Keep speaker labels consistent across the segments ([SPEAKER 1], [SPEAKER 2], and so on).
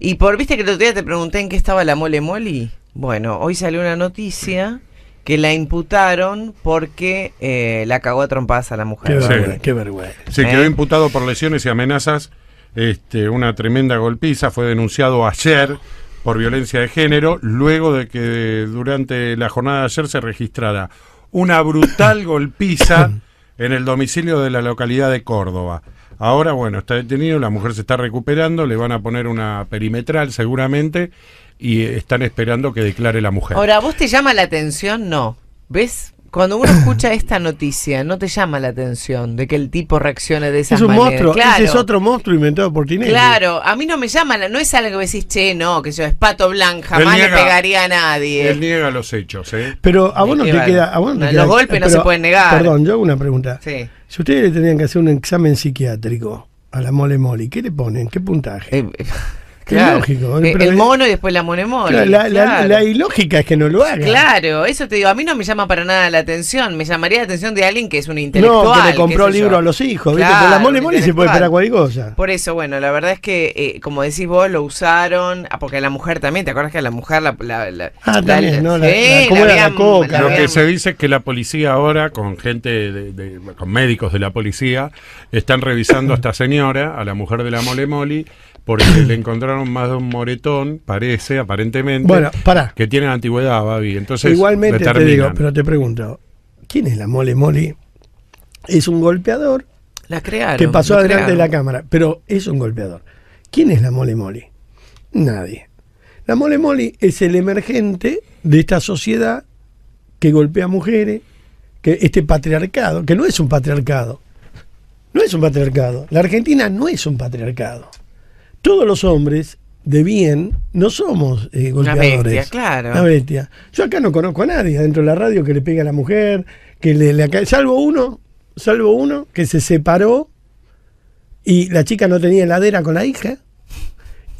[SPEAKER 1] Y por, viste que el otro día te pregunté en qué estaba la mole moli. Bueno, hoy salió una noticia que la imputaron porque eh, la cagó a trompadas a la mujer. Qué vergüenza. Sí. Se quedó ¿Eh?
[SPEAKER 2] imputado por lesiones y amenazas. Este, una tremenda golpiza fue denunciado ayer por violencia de género, luego de que durante la jornada de ayer se registrara una brutal golpiza en el domicilio de la localidad de Córdoba. Ahora, bueno, está detenido, la mujer se está recuperando, le van a poner una perimetral seguramente y eh, están esperando que declare la mujer.
[SPEAKER 1] Ahora, ¿vos te llama la atención? No. ¿Ves? Cuando uno escucha esta noticia, no te llama la atención de que el tipo reaccione de esa manera. Es un monstruo, ese es otro monstruo inventado por Tinelli. Claro, a mí no me llama, no es algo que decís, che, no, que yo es pato blanca, jamás le pegaría a nadie. Él
[SPEAKER 2] niega los hechos, ¿eh?
[SPEAKER 3] Pero a vos no te queda. los
[SPEAKER 2] golpes no se pueden negar.
[SPEAKER 1] Perdón,
[SPEAKER 3] yo hago una pregunta. Sí. Si ustedes le tenían que hacer un examen psiquiátrico a la mole mole, ¿qué le ponen? ¿Qué puntaje? Eh, eh, lógico.
[SPEAKER 1] ¿eh? El, mono y después la mole la, ilógica es que no lo haga. Claro, eso te digo. A mí no me llama para nada la atención. Me llamaría la atención de alguien que es un intelectual. No, que le compró libros libro a
[SPEAKER 3] los hijos. ¿viste? la monemona se puede esperar cualquier cosa.
[SPEAKER 1] Por eso, bueno, la verdad es que, eh, como decís vos, lo usaron. Ah, porque a la mujer también, ¿te acuerdas que a la mujer la. ah, también, ¿no? Lo
[SPEAKER 2] que se dice es que la policía ahora, con gente, de, con médicos de la policía, están revisando a esta señora, a la mujer de la mole molemoli, porque le encontraron más de un moretón, parece, aparentemente. Que tiene antigüedad, baby Entonces, Igualmente te digo, pero
[SPEAKER 3] te pregunto, ¿quién es la mole mole? Es un golpeador. La Que pasó adelante de la cámara, pero es un golpeador. ¿Quién es la mole mole? Nadie. La mole mole es el emergente de esta sociedad que golpea mujeres, que este patriarcado, que no es un patriarcado. No es un patriarcado. La Argentina no es un patriarcado todos los hombres de bien no somos eh, golpeadores. Una bestia, claro. Una bestia. Yo acá no conozco a nadie dentro de la radio que le pega a la mujer, que le, le salvo uno, salvo uno que se separó y la chica no tenía heladera con la hija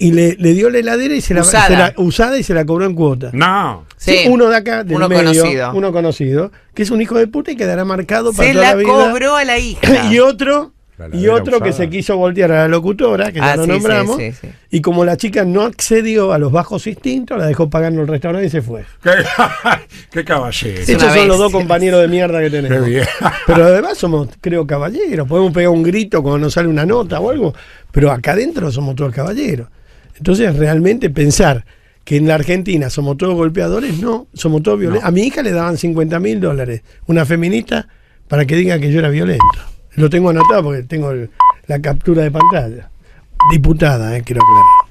[SPEAKER 3] y le, dio la heladera y se la, usada. y se la cobró en cuota. No. uno de acá, del uno conocido. uno conocido, que es un hijo de puta y quedará marcado para la, la vida. Se la cobró
[SPEAKER 1] a la hija. y
[SPEAKER 3] otro y otro que se quiso voltear a la locutora, que ya ah, lo nombramos, y como la chica no accedió a los bajos instintos, la dejó pagando el restaurante y se fue. ¡Qué,
[SPEAKER 2] caballero! Estos son los dos
[SPEAKER 3] compañeros de mierda que tenemos. Pero además somos, creo, caballeros. Podemos pegar un grito cuando nos sale una nota o algo, pero acá adentro somos todos caballeros. Entonces, realmente pensar que en la Argentina somos todos golpeadores, no, somos todos violentos. A mi hija le daban 50 mil dólares, una feminista, para que diga que yo era violento. Lo tengo anotado porque tengo la captura de pantalla. Diputada, eh, quiero aclarar.